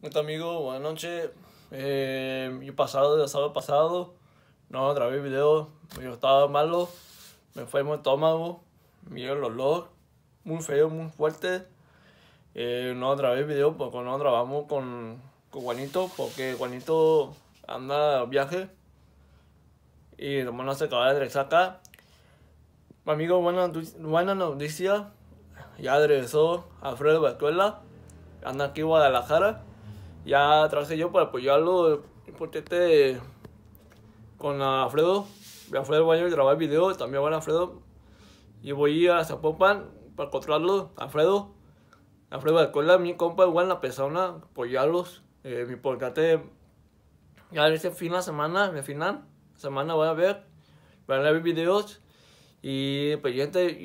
hola amigo, buenas noches. Eh, yo pasado, el sábado pasado, no otra vez video, yo estaba malo, me fue el estómago, me el olor, muy feo, muy fuerte. Eh, no no vez video porque no trabajamos con, con Juanito, porque Juanito anda viaje y no se acaba de regresar acá. Mi amigo, buena, buena noticia, ya regresó Alfredo Escuela anda aquí en Guadalajara. Ya traje yo para apoyarlo, importante con Alfredo. Me Alfredo al baño y grabar el video, también van Alfredo. Y voy a Zapopan para encontrarlo, Alfredo. Alfredo Alcola, mi compa, igual la persona, apoyarlos. Eh, mi importante, ya este fin de semana, el final, semana voy a ver, van a ver videos. Y pues yo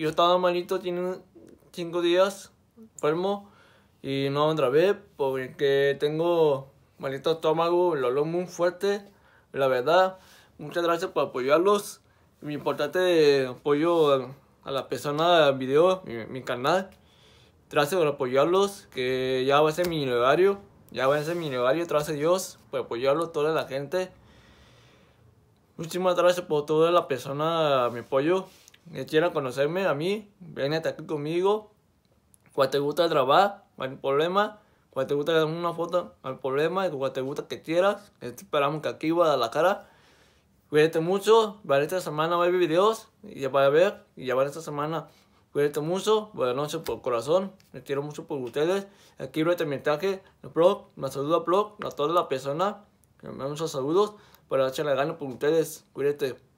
estaba malito, tiene cinco días, enfermo y no otra vez porque tengo malito estómago, el olor muy fuerte, la verdad. Muchas gracias por apoyarlos. Mi importante apoyo a, la persona del video, mi, canal. Gracias por apoyarlos, que ya va a ser mi horario. Ya va a ser mi horario, gracias a Dios, por apoyarlo toda la gente. Muchísimas gracias por toda la persona, mi apoyo. Que quieran conocerme a mí, ven hasta aquí conmigo. Cuando te gusta trabajar no hay problema. Cuando te gusta una foto, al problema. Cuando te gusta que quieras, esperamos que aquí va a dar la cara. Cuídate mucho. esta semana va a haber videos. Y ya va a ver. Y ya para esta semana. Cuídate mucho. Buenas noches por corazón. Les quiero mucho por ustedes. Aquí este mensaje. El blog. Me saluda blog. A toda la persona. Me muchos saludos. Para la gana por ustedes. Cuídate.